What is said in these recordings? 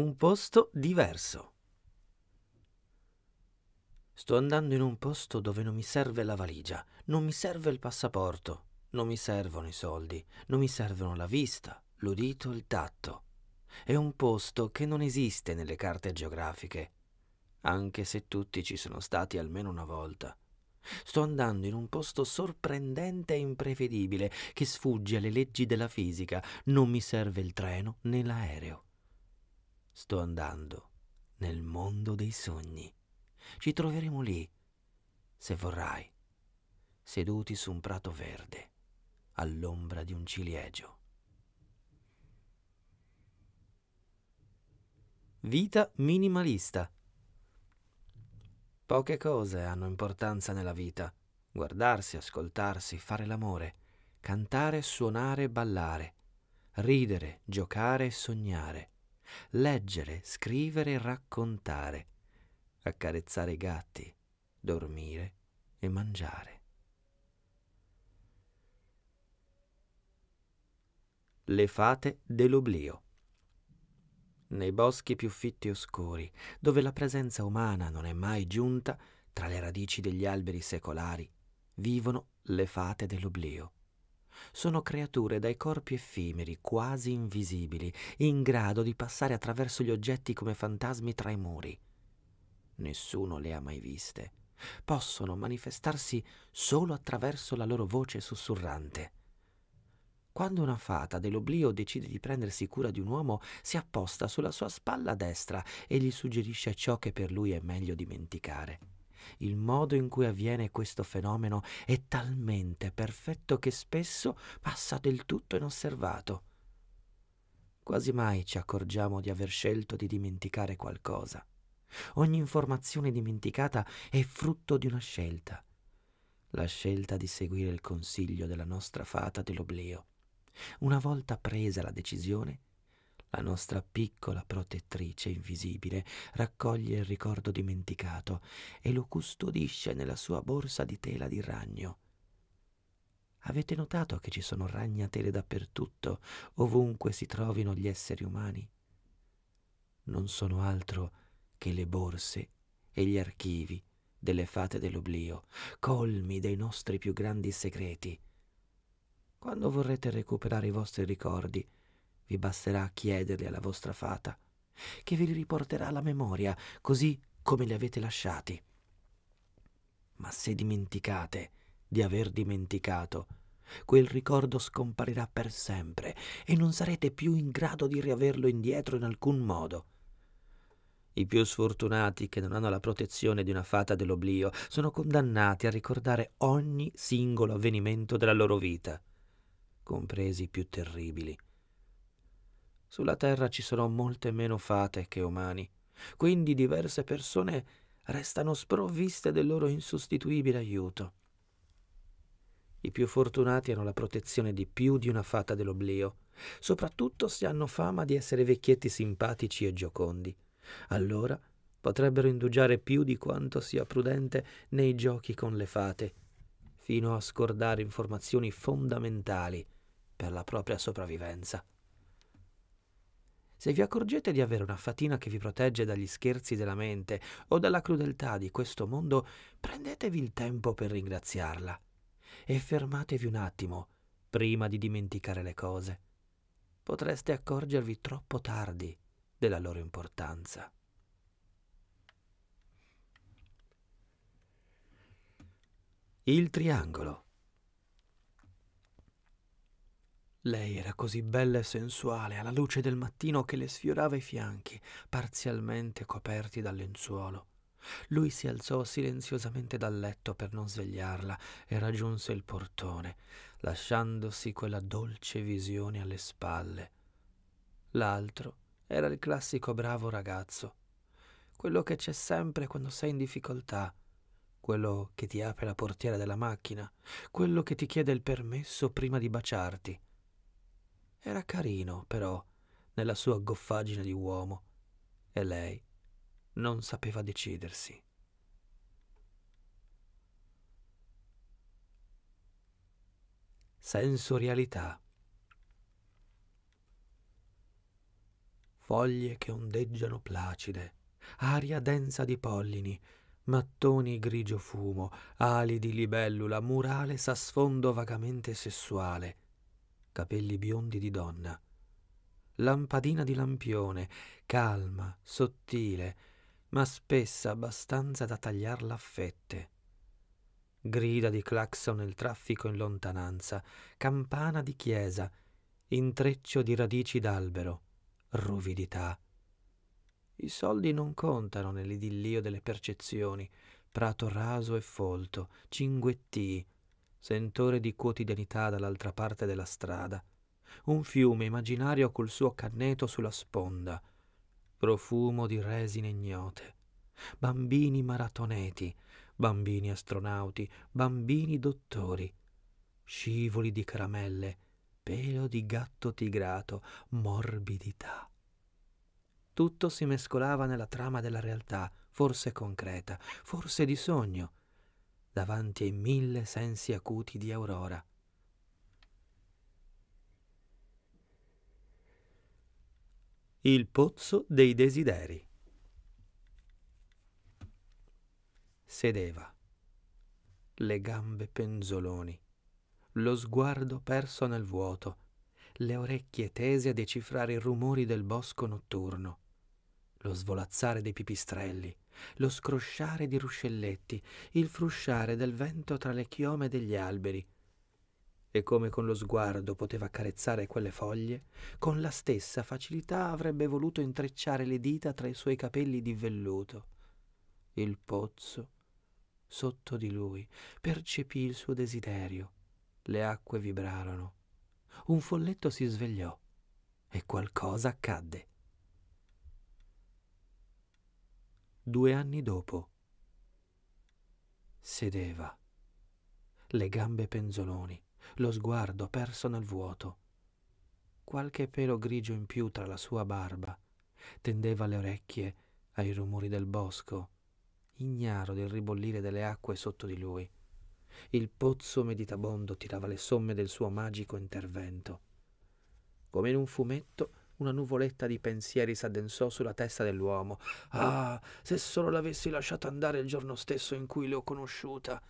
un posto diverso. Sto andando in un posto dove non mi serve la valigia, non mi serve il passaporto, non mi servono i soldi, non mi servono la vista, l'udito, il tatto. È un posto che non esiste nelle carte geografiche, anche se tutti ci sono stati almeno una volta. Sto andando in un posto sorprendente e imprevedibile che sfugge alle leggi della fisica. Non mi serve il treno né l'aereo. Sto andando nel mondo dei sogni. Ci troveremo lì, se vorrai, seduti su un prato verde, all'ombra di un ciliegio. Vita minimalista. Poche cose hanno importanza nella vita. Guardarsi, ascoltarsi, fare l'amore, cantare, suonare, ballare, ridere, giocare, e sognare leggere, scrivere e raccontare, accarezzare i gatti, dormire e mangiare. Le fate dell'oblio. Nei boschi più fitti e oscuri, dove la presenza umana non è mai giunta, tra le radici degli alberi secolari, vivono le fate dell'oblio sono creature dai corpi effimeri, quasi invisibili, in grado di passare attraverso gli oggetti come fantasmi tra i muri. Nessuno le ha mai viste. Possono manifestarsi solo attraverso la loro voce sussurrante. Quando una fata dell'oblio decide di prendersi cura di un uomo, si apposta sulla sua spalla destra e gli suggerisce ciò che per lui è meglio dimenticare. Il modo in cui avviene questo fenomeno è talmente perfetto che spesso passa del tutto inosservato. Quasi mai ci accorgiamo di aver scelto di dimenticare qualcosa. Ogni informazione dimenticata è frutto di una scelta. La scelta di seguire il consiglio della nostra fata dell'oblio. Una volta presa la decisione, la nostra piccola protettrice invisibile raccoglie il ricordo dimenticato e lo custodisce nella sua borsa di tela di ragno. Avete notato che ci sono ragnatele dappertutto, ovunque si trovino gli esseri umani? Non sono altro che le borse e gli archivi delle fate dell'oblio, colmi dei nostri più grandi segreti. Quando vorrete recuperare i vostri ricordi, vi basterà chiederli alla vostra fata, che ve li riporterà alla memoria così come li avete lasciati. Ma se dimenticate di aver dimenticato, quel ricordo scomparirà per sempre e non sarete più in grado di riaverlo indietro in alcun modo. I più sfortunati che non hanno la protezione di una fata dell'oblio sono condannati a ricordare ogni singolo avvenimento della loro vita, compresi i più terribili sulla Terra ci sono molte meno fate che umani, quindi diverse persone restano sprovviste del loro insostituibile aiuto. I più fortunati hanno la protezione di più di una fata dell'oblio, soprattutto se hanno fama di essere vecchietti simpatici e giocondi. Allora potrebbero indugiare più di quanto sia prudente nei giochi con le fate, fino a scordare informazioni fondamentali per la propria sopravvivenza. Se vi accorgete di avere una fatina che vi protegge dagli scherzi della mente o dalla crudeltà di questo mondo, prendetevi il tempo per ringraziarla e fermatevi un attimo prima di dimenticare le cose. Potreste accorgervi troppo tardi della loro importanza. Il triangolo Lei era così bella e sensuale alla luce del mattino che le sfiorava i fianchi, parzialmente coperti dal lenzuolo. Lui si alzò silenziosamente dal letto per non svegliarla e raggiunse il portone, lasciandosi quella dolce visione alle spalle. L'altro era il classico bravo ragazzo, quello che c'è sempre quando sei in difficoltà, quello che ti apre la portiera della macchina, quello che ti chiede il permesso prima di baciarti era carino, però, nella sua goffaggine di uomo, e lei non sapeva decidersi. Sensorialità. Foglie che ondeggiano placide, aria densa di pollini, mattoni grigio fumo, ali di libellula, murale sa sfondo vagamente sessuale, capelli biondi di donna. Lampadina di lampione, calma, sottile, ma spessa abbastanza da tagliarla a fette. Grida di clacson nel traffico in lontananza, campana di chiesa, intreccio di radici d'albero, ruvidità. I soldi non contano nell'idillio delle percezioni, prato raso e folto, cinguettii, sentore di quotidianità dall'altra parte della strada, un fiume immaginario col suo canneto sulla sponda, profumo di resine ignote, bambini maratoneti, bambini astronauti, bambini dottori, scivoli di caramelle, pelo di gatto tigrato, morbidità. Tutto si mescolava nella trama della realtà, forse concreta, forse di sogno, davanti ai mille sensi acuti di Aurora. Il pozzo dei desideri. Sedeva, le gambe penzoloni, lo sguardo perso nel vuoto, le orecchie tese a decifrare i rumori del bosco notturno, lo svolazzare dei pipistrelli, lo scrosciare di ruscelletti, il frusciare del vento tra le chiome degli alberi. E come con lo sguardo poteva accarezzare quelle foglie, con la stessa facilità avrebbe voluto intrecciare le dita tra i suoi capelli di velluto. Il pozzo, sotto di lui, percepì il suo desiderio. Le acque vibrarono. Un folletto si svegliò e qualcosa accadde. due anni dopo. Sedeva, le gambe penzoloni, lo sguardo perso nel vuoto. Qualche pelo grigio in più tra la sua barba. Tendeva le orecchie ai rumori del bosco, ignaro del ribollire delle acque sotto di lui. Il pozzo meditabondo tirava le somme del suo magico intervento. Come in un fumetto, una nuvoletta di pensieri s'addensò sulla testa dell'uomo. Ah, se solo l'avessi lasciata andare il giorno stesso in cui l'ho conosciuta.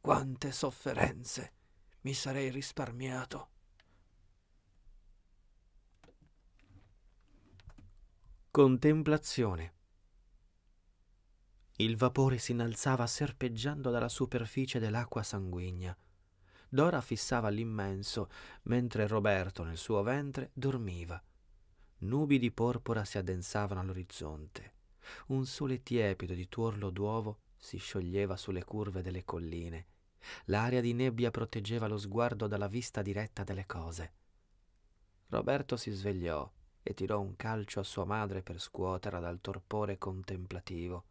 Quante sofferenze mi sarei risparmiato. Contemplazione. Il vapore si innalzava serpeggiando dalla superficie dell'acqua sanguigna. Dora fissava l'immenso, mentre Roberto nel suo ventre dormiva, Nubi di porpora si addensavano all'orizzonte. Un sole tiepido di tuorlo d'uovo si scioglieva sulle curve delle colline. L'aria di nebbia proteggeva lo sguardo dalla vista diretta delle cose. Roberto si svegliò e tirò un calcio a sua madre per scuoterla dal torpore contemplativo.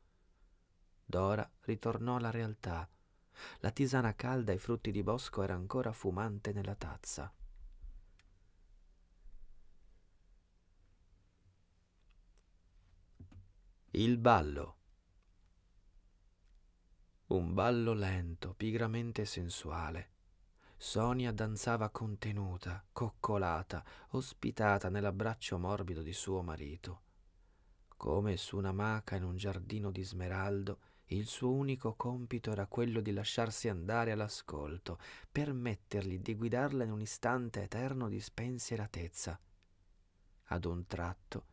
Dora ritornò alla realtà. La tisana calda e i frutti di bosco era ancora fumante nella tazza. Il ballo. Un ballo lento, pigramente sensuale. Sonia danzava contenuta, coccolata, ospitata nell'abbraccio morbido di suo marito. Come su una maca in un giardino di smeraldo, il suo unico compito era quello di lasciarsi andare all'ascolto, permettergli di guidarla in un istante eterno di spensieratezza. Ad un tratto,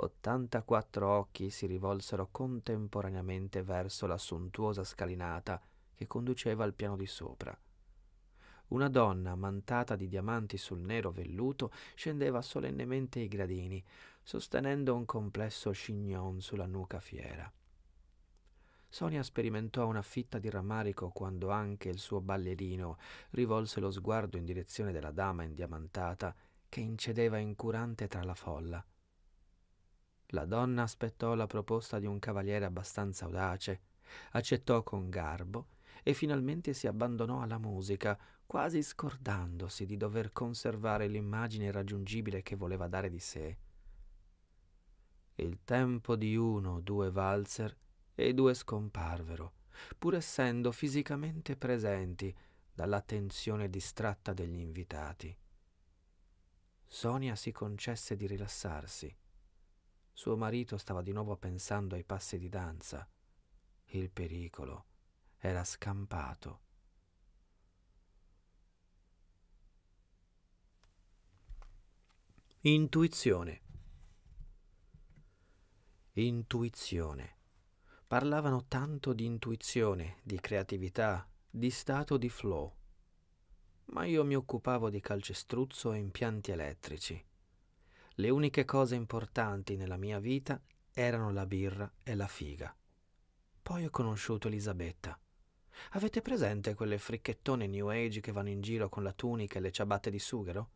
ottantaquattro occhi si rivolsero contemporaneamente verso la sontuosa scalinata che conduceva al piano di sopra. Una donna, mantata di diamanti sul nero velluto, scendeva solennemente i gradini, sostenendo un complesso chignon sulla nuca fiera. Sonia sperimentò una fitta di rammarico quando anche il suo ballerino rivolse lo sguardo in direzione della dama indiamantata che incedeva incurante tra la folla. La donna aspettò la proposta di un cavaliere abbastanza audace, accettò con garbo e finalmente si abbandonò alla musica, quasi scordandosi di dover conservare l'immagine irraggiungibile che voleva dare di sé. Il tempo di uno o due valzer e i due scomparvero, pur essendo fisicamente presenti dall'attenzione distratta degli invitati. Sonia si concesse di rilassarsi suo marito stava di nuovo pensando ai passi di danza. Il pericolo era scampato. Intuizione. Intuizione. Parlavano tanto di intuizione, di creatività, di stato di flow. Ma io mi occupavo di calcestruzzo e impianti elettrici. Le uniche cose importanti nella mia vita erano la birra e la figa. Poi ho conosciuto Elisabetta. Avete presente quelle fricchettone New Age che vanno in giro con la tunica e le ciabatte di sughero?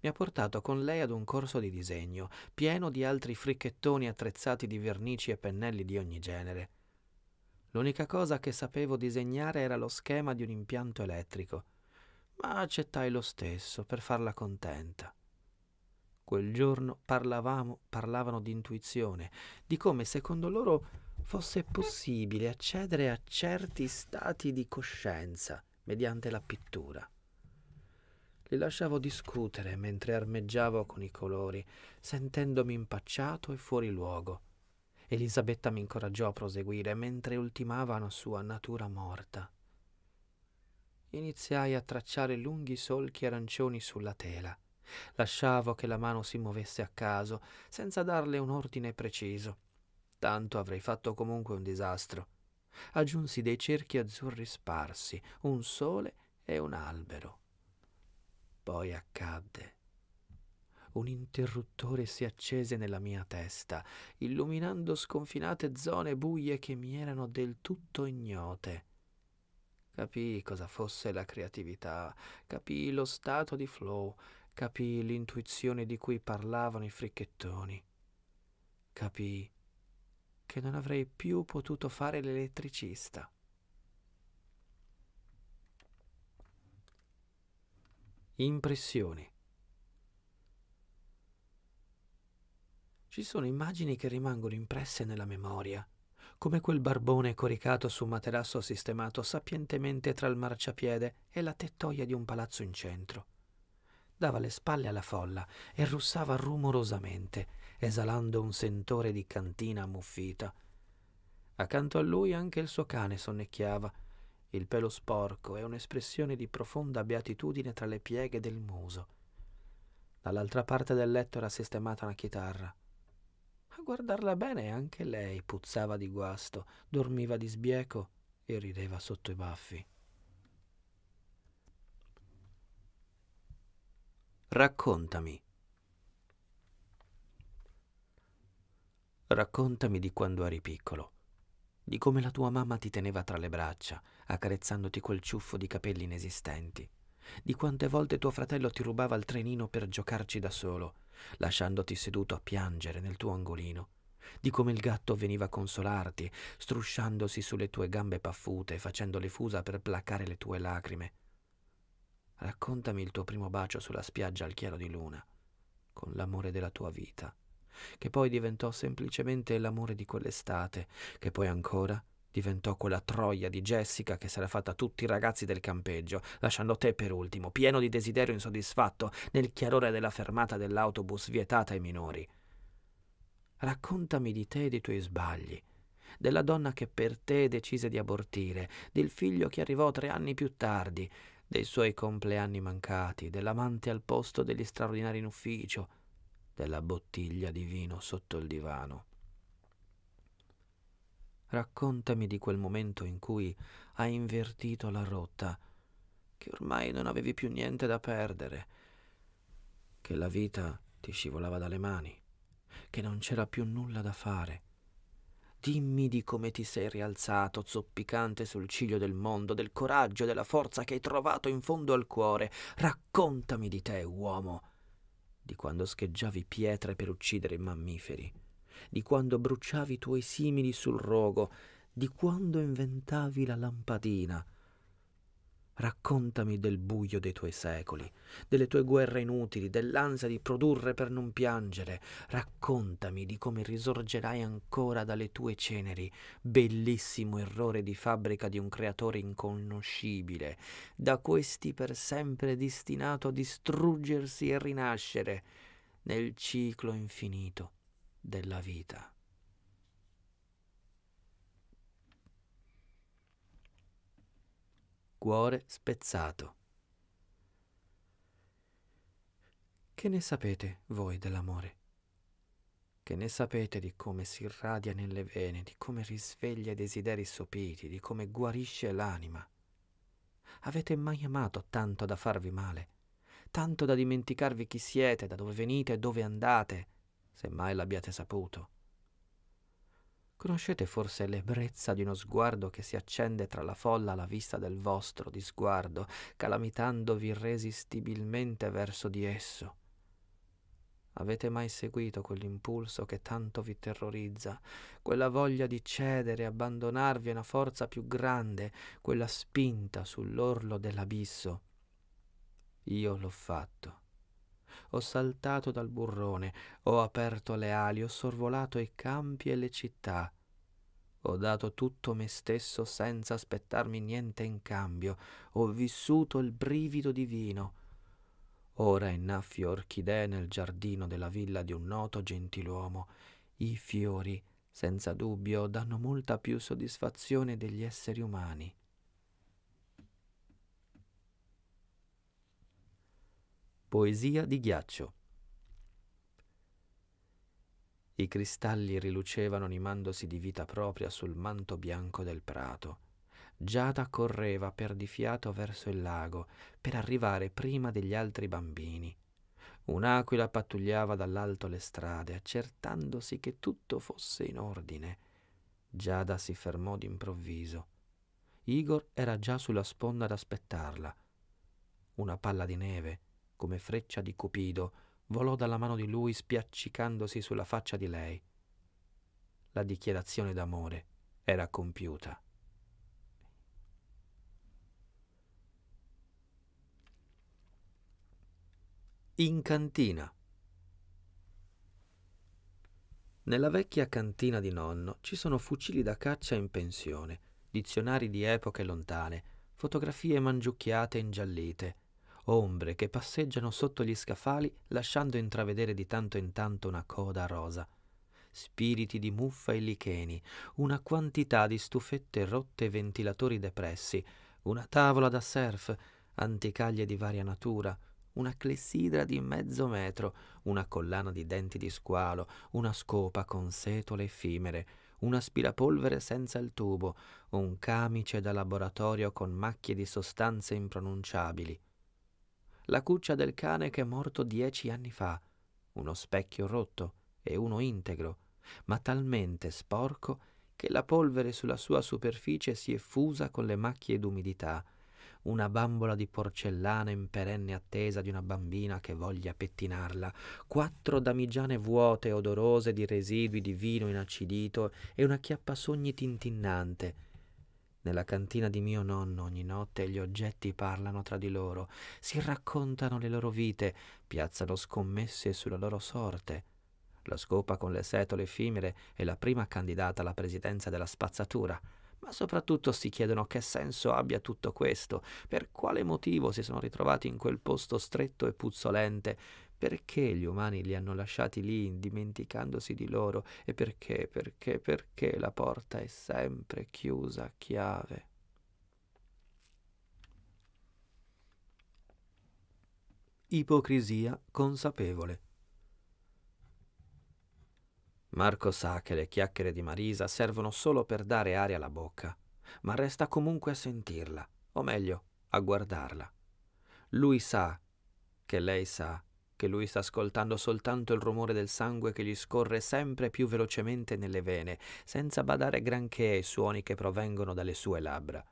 Mi ha portato con lei ad un corso di disegno, pieno di altri fricchettoni attrezzati di vernici e pennelli di ogni genere. L'unica cosa che sapevo disegnare era lo schema di un impianto elettrico, ma accettai lo stesso per farla contenta quel giorno parlavamo, parlavano di intuizione, di come secondo loro fosse possibile accedere a certi stati di coscienza mediante la pittura. Li lasciavo discutere mentre armeggiavo con i colori, sentendomi impacciato e fuori luogo. Elisabetta mi incoraggiò a proseguire mentre ultimava la sua natura morta. Iniziai a tracciare lunghi solchi arancioni sulla tela. Lasciavo che la mano si muovesse a caso, senza darle un ordine preciso. Tanto avrei fatto comunque un disastro. Aggiunsi dei cerchi azzurri sparsi, un sole e un albero. Poi accadde. Un interruttore si accese nella mia testa, illuminando sconfinate zone buie che mi erano del tutto ignote. Capii cosa fosse la creatività, capii lo stato di flow, capii l'intuizione di cui parlavano i fricchettoni. Capii che non avrei più potuto fare l'elettricista. Impressioni. Ci sono immagini che rimangono impresse nella memoria, come quel barbone coricato su un materasso sistemato sapientemente tra il marciapiede e la tettoia di un palazzo in centro dava le spalle alla folla e russava rumorosamente, esalando un sentore di cantina ammuffita. Accanto a lui anche il suo cane sonnecchiava, il pelo sporco e un'espressione di profonda beatitudine tra le pieghe del muso. Dall'altra parte del letto era sistemata una chitarra. A guardarla bene anche lei puzzava di guasto, dormiva di sbieco e rideva sotto i baffi. Raccontami. Raccontami di quando eri piccolo, di come la tua mamma ti teneva tra le braccia, accarezzandoti quel ciuffo di capelli inesistenti, di quante volte tuo fratello ti rubava il trenino per giocarci da solo, lasciandoti seduto a piangere nel tuo angolino, di come il gatto veniva a consolarti, strusciandosi sulle tue gambe paffute, facendo le fusa per placare le tue lacrime, Raccontami il tuo primo bacio sulla spiaggia al chiaro di luna, con l'amore della tua vita, che poi diventò semplicemente l'amore di quell'estate, che poi ancora diventò quella troia di Jessica che s'era fatta tutti i ragazzi del campeggio, lasciando te per ultimo, pieno di desiderio insoddisfatto, nel chiarore della fermata dell'autobus vietata ai minori. Raccontami di te e dei tuoi sbagli, della donna che per te decise di abortire, del figlio che arrivò tre anni più tardi, dei suoi compleanni mancati, dell'amante al posto degli straordinari in ufficio, della bottiglia di vino sotto il divano. Raccontami di quel momento in cui hai invertito la rotta, che ormai non avevi più niente da perdere, che la vita ti scivolava dalle mani, che non c'era più nulla da fare Dimmi di come ti sei rialzato, zoppicante sul ciglio del mondo, del coraggio, della forza che hai trovato in fondo al cuore. Raccontami di te, uomo. Di quando scheggiavi pietre per uccidere i mammiferi, di quando bruciavi i tuoi simili sul rogo, di quando inventavi la lampadina, Raccontami del buio dei tuoi secoli, delle tue guerre inutili, dell'ansia di produrre per non piangere. Raccontami di come risorgerai ancora dalle tue ceneri, bellissimo errore di fabbrica di un creatore inconoscibile, da questi per sempre destinato a distruggersi e rinascere nel ciclo infinito della vita. cuore spezzato. Che ne sapete voi dell'amore? Che ne sapete di come si irradia nelle vene, di come risveglia i desideri sopiti, di come guarisce l'anima? Avete mai amato tanto da farvi male, tanto da dimenticarvi chi siete, da dove venite e dove andate, se mai l'abbiate saputo? Conoscete forse l'ebbrezza di uno sguardo che si accende tra la folla alla vista del vostro disguardo, calamitandovi irresistibilmente verso di esso? Avete mai seguito quell'impulso che tanto vi terrorizza, quella voglia di cedere e abbandonarvi a una forza più grande, quella spinta sull'orlo dell'abisso? Io l'ho fatto ho saltato dal burrone, ho aperto le ali, ho sorvolato i campi e le città. Ho dato tutto me stesso senza aspettarmi niente in cambio, ho vissuto il brivido divino. Ora innaffio orchidee nel giardino della villa di un noto gentiluomo. I fiori, senza dubbio, danno molta più soddisfazione degli esseri umani. Poesia di ghiaccio. I cristalli rilucevano animandosi di vita propria sul manto bianco del prato. Giada correva per di fiato verso il lago, per arrivare prima degli altri bambini. Un'aquila pattugliava dall'alto le strade, accertandosi che tutto fosse in ordine. Giada si fermò d'improvviso. Igor era già sulla sponda ad aspettarla. Una palla di neve come freccia di Cupido, volò dalla mano di lui spiaccicandosi sulla faccia di lei. La dichiarazione d'amore era compiuta. In cantina. Nella vecchia cantina di nonno ci sono fucili da caccia in pensione, dizionari di epoche lontane, fotografie mangiucchiate e ingiallite, ombre che passeggiano sotto gli scaffali lasciando intravedere di tanto in tanto una coda rosa, spiriti di muffa e licheni, una quantità di stufette rotte e ventilatori depressi, una tavola da surf, anticaglie di varia natura, una clessidra di mezzo metro, una collana di denti di squalo, una scopa con setole effimere, un aspirapolvere senza il tubo, un camice da laboratorio con macchie di sostanze impronunciabili, la cuccia del cane che è morto dieci anni fa, uno specchio rotto e uno integro, ma talmente sporco che la polvere sulla sua superficie si è fusa con le macchie d'umidità, una bambola di porcellana in perenne attesa di una bambina che voglia pettinarla, quattro damigiane vuote odorose di residui di vino inacidito e una chiappasogni tintinnante, nella cantina di mio nonno ogni notte gli oggetti parlano tra di loro, si raccontano le loro vite, piazzano scommesse sulla loro sorte. La scopa con le setole effimere è la prima candidata alla presidenza della spazzatura, ma soprattutto si chiedono che senso abbia tutto questo, per quale motivo si sono ritrovati in quel posto stretto e puzzolente perché gli umani li hanno lasciati lì dimenticandosi di loro e perché, perché, perché la porta è sempre chiusa a chiave? Ipocrisia consapevole. Marco sa che le chiacchiere di Marisa servono solo per dare aria alla bocca, ma resta comunque a sentirla, o meglio, a guardarla. Lui sa che lei sa che lui sta ascoltando soltanto il rumore del sangue che gli scorre sempre più velocemente nelle vene, senza badare granché ai suoni che provengono dalle sue labbra.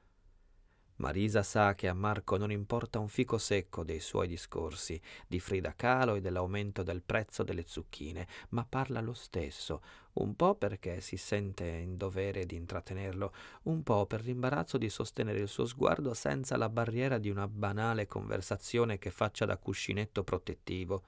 Marisa sa che a Marco non importa un fico secco dei suoi discorsi, di Frida Kahlo e dell'aumento del prezzo delle zucchine, ma parla lo stesso, un po' perché si sente in dovere di intrattenerlo, un po' per l'imbarazzo di sostenere il suo sguardo senza la barriera di una banale conversazione che faccia da cuscinetto protettivo.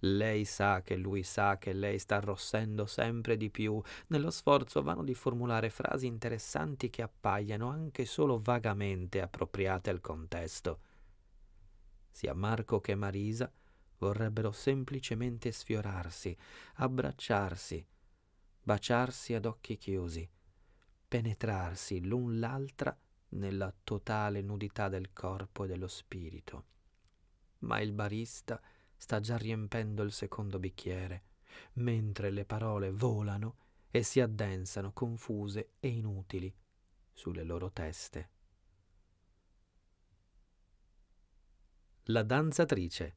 Lei sa che lui sa che lei sta arrossendo sempre di più nello sforzo vano di formulare frasi interessanti che appaiano anche solo vagamente appropriate al contesto. Sia Marco che Marisa vorrebbero semplicemente sfiorarsi, abbracciarsi, baciarsi ad occhi chiusi, penetrarsi l'un l'altra nella totale nudità del corpo e dello spirito. Ma il barista sta già riempendo il secondo bicchiere, mentre le parole volano e si addensano confuse e inutili sulle loro teste. La danzatrice.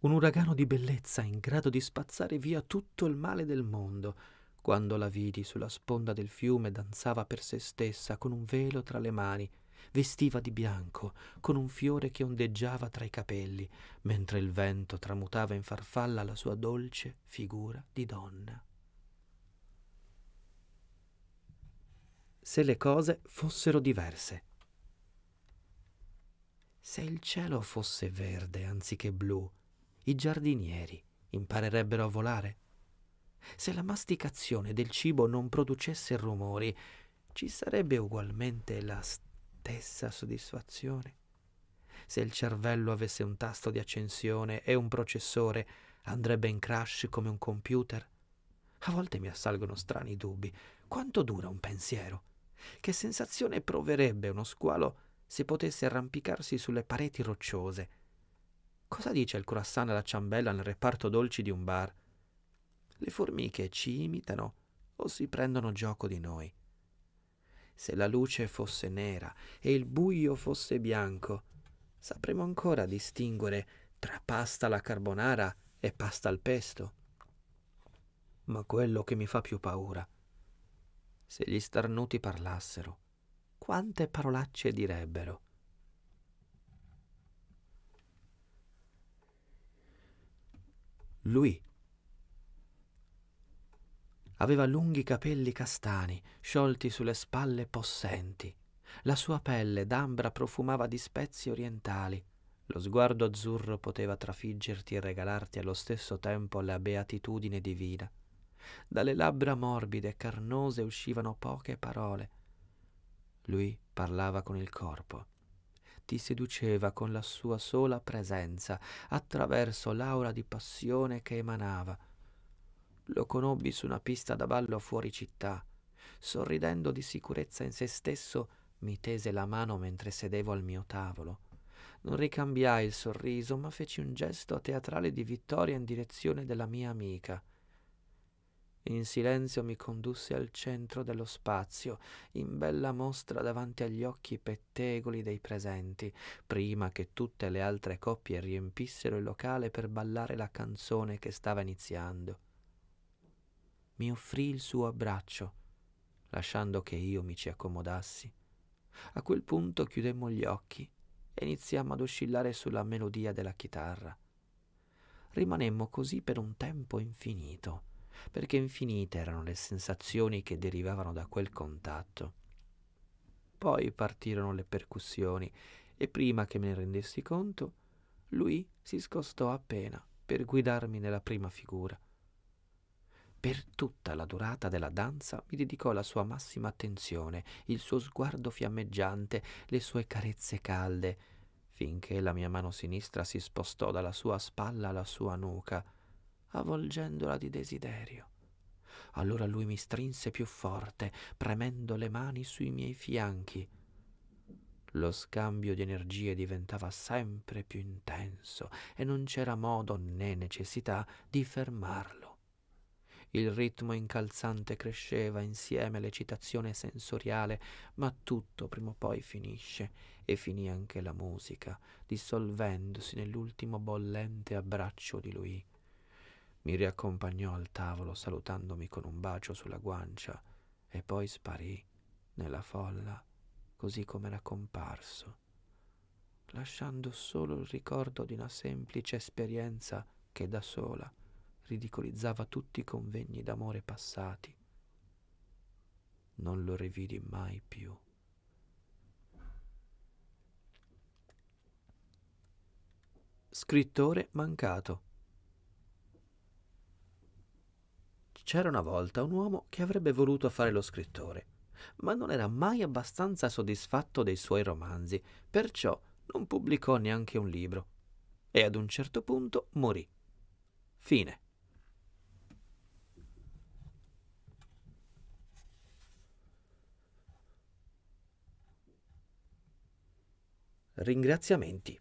Un uragano di bellezza in grado di spazzare via tutto il male del mondo, quando la vidi sulla sponda del fiume danzava per se stessa con un velo tra le mani, vestiva di bianco, con un fiore che ondeggiava tra i capelli, mentre il vento tramutava in farfalla la sua dolce figura di donna. Se le cose fossero diverse. Se il cielo fosse verde anziché blu, i giardinieri imparerebbero a volare. Se la masticazione del cibo non producesse rumori, ci sarebbe ugualmente la stessa stessa soddisfazione. Se il cervello avesse un tasto di accensione e un processore, andrebbe in crash come un computer? A volte mi assalgono strani dubbi. Quanto dura un pensiero? Che sensazione proverebbe uno squalo se potesse arrampicarsi sulle pareti rocciose? Cosa dice il croissant alla ciambella nel reparto dolci di un bar? Le formiche ci imitano o si prendono gioco di noi? se la luce fosse nera e il buio fosse bianco, sapremo ancora distinguere tra pasta alla carbonara e pasta al pesto. Ma quello che mi fa più paura, se gli starnuti parlassero, quante parolacce direbbero. Lui Aveva lunghi capelli castani, sciolti sulle spalle possenti. La sua pelle d'ambra profumava di spezie orientali. Lo sguardo azzurro poteva trafiggerti e regalarti allo stesso tempo la beatitudine divina. Dalle labbra morbide e carnose uscivano poche parole. Lui parlava con il corpo. Ti seduceva con la sua sola presenza, attraverso l'aura di passione che emanava lo conobbi su una pista da ballo fuori città. Sorridendo di sicurezza in se stesso, mi tese la mano mentre sedevo al mio tavolo. Non ricambiai il sorriso, ma feci un gesto teatrale di vittoria in direzione della mia amica. In silenzio mi condusse al centro dello spazio, in bella mostra davanti agli occhi pettegoli dei presenti, prima che tutte le altre coppie riempissero il locale per ballare la canzone che stava iniziando mi offrì il suo abbraccio, lasciando che io mi ci accomodassi. A quel punto chiudemmo gli occhi e iniziammo ad oscillare sulla melodia della chitarra. Rimanemmo così per un tempo infinito, perché infinite erano le sensazioni che derivavano da quel contatto. Poi partirono le percussioni e prima che me ne rendessi conto, lui si scostò appena per guidarmi nella prima figura. Per tutta la durata della danza mi dedicò la sua massima attenzione, il suo sguardo fiammeggiante, le sue carezze calde, finché la mia mano sinistra si spostò dalla sua spalla alla sua nuca, avvolgendola di desiderio. Allora lui mi strinse più forte, premendo le mani sui miei fianchi. Lo scambio di energie diventava sempre più intenso e non c'era modo né necessità di fermarlo. Il ritmo incalzante cresceva insieme all'eccitazione sensoriale, ma tutto prima o poi finisce, e finì anche la musica, dissolvendosi nell'ultimo bollente abbraccio di lui. Mi riaccompagnò al tavolo salutandomi con un bacio sulla guancia e poi sparì nella folla, così come era comparso, lasciando solo il ricordo di una semplice esperienza che da sola ridicolizzava tutti i convegni d'amore passati. Non lo rividi mai più. Scrittore mancato. C'era una volta un uomo che avrebbe voluto fare lo scrittore, ma non era mai abbastanza soddisfatto dei suoi romanzi, perciò non pubblicò neanche un libro. E ad un certo punto morì. Fine. ringraziamenti.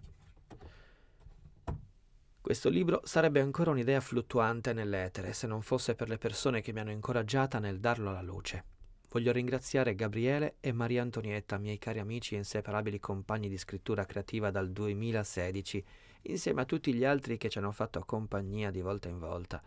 Questo libro sarebbe ancora un'idea fluttuante nell'etere se non fosse per le persone che mi hanno incoraggiata nel darlo alla luce. Voglio ringraziare Gabriele e Maria Antonietta, miei cari amici e inseparabili compagni di scrittura creativa dal 2016, insieme a tutti gli altri che ci hanno fatto compagnia di volta in volta.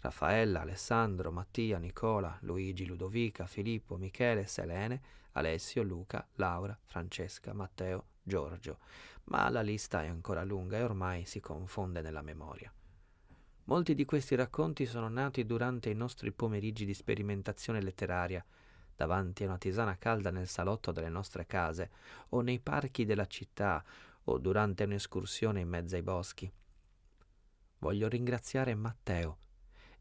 Raffaella, Alessandro, Mattia, Nicola, Luigi, Ludovica, Filippo, Michele, Selene, Alessio, Luca, Laura, Francesca, Matteo, Giorgio, ma la lista è ancora lunga e ormai si confonde nella memoria. Molti di questi racconti sono nati durante i nostri pomeriggi di sperimentazione letteraria, davanti a una tisana calda nel salotto delle nostre case, o nei parchi della città, o durante un'escursione in mezzo ai boschi. Voglio ringraziare Matteo,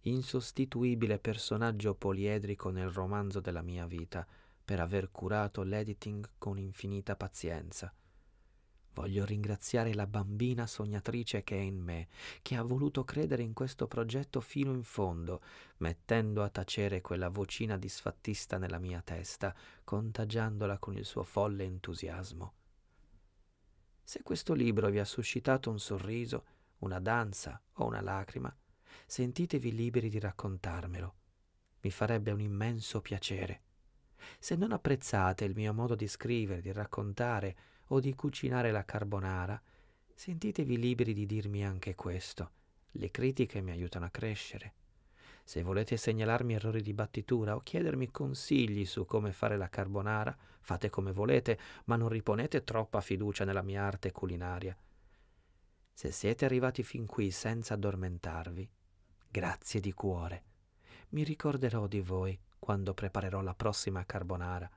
insostituibile personaggio poliedrico nel romanzo della mia vita, per aver curato l'editing con infinita pazienza. Voglio ringraziare la bambina sognatrice che è in me, che ha voluto credere in questo progetto fino in fondo, mettendo a tacere quella vocina disfattista nella mia testa, contagiandola con il suo folle entusiasmo. Se questo libro vi ha suscitato un sorriso, una danza o una lacrima, sentitevi liberi di raccontarmelo. Mi farebbe un immenso piacere. Se non apprezzate il mio modo di scrivere, di raccontare, o di cucinare la carbonara, sentitevi liberi di dirmi anche questo. Le critiche mi aiutano a crescere. Se volete segnalarmi errori di battitura o chiedermi consigli su come fare la carbonara, fate come volete, ma non riponete troppa fiducia nella mia arte culinaria. Se siete arrivati fin qui senza addormentarvi, grazie di cuore. Mi ricorderò di voi quando preparerò la prossima carbonara.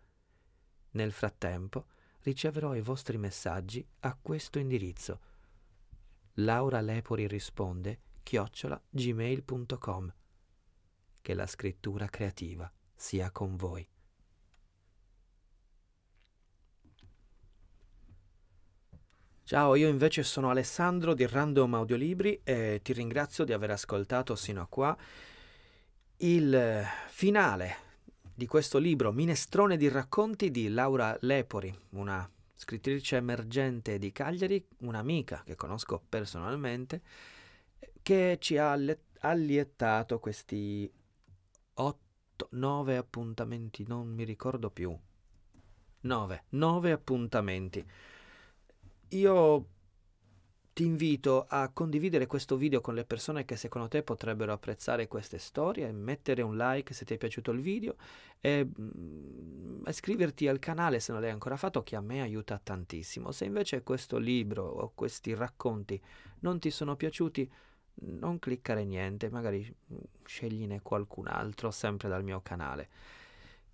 Nel frattempo, riceverò i vostri messaggi a questo indirizzo. Laura Lepori risponde chiocciola gmail.com. Che la scrittura creativa sia con voi. Ciao, io invece sono Alessandro di Random Audiolibri e ti ringrazio di aver ascoltato sino a qua il finale di questo libro Minestrone di racconti di Laura Lepori, una scrittrice emergente di Cagliari, un'amica che conosco personalmente, che ci ha allietato questi 8-9 appuntamenti, non mi ricordo più. 9, 9 appuntamenti. Io ti invito a condividere questo video con le persone che secondo te potrebbero apprezzare queste storie, mettere un like se ti è piaciuto il video e mm, iscriverti al canale se non l'hai ancora fatto che a me aiuta tantissimo. Se invece questo libro o questi racconti non ti sono piaciuti, non cliccare niente, magari mm, scegliene qualcun altro sempre dal mio canale.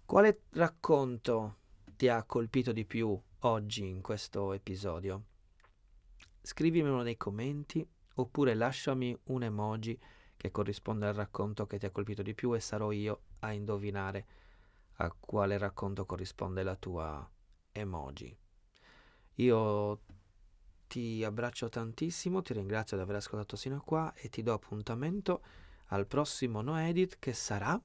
Quale racconto ti ha colpito di più oggi in questo episodio? scrivimelo nei commenti oppure lasciami un emoji che corrisponde al racconto che ti ha colpito di più e sarò io a indovinare a quale racconto corrisponde la tua emoji. Io ti abbraccio tantissimo, ti ringrazio di aver ascoltato sino a qua e ti do appuntamento al prossimo No Edit che sarà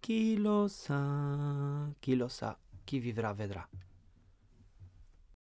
chi lo sa, chi lo sa, chi vivrà vedrà.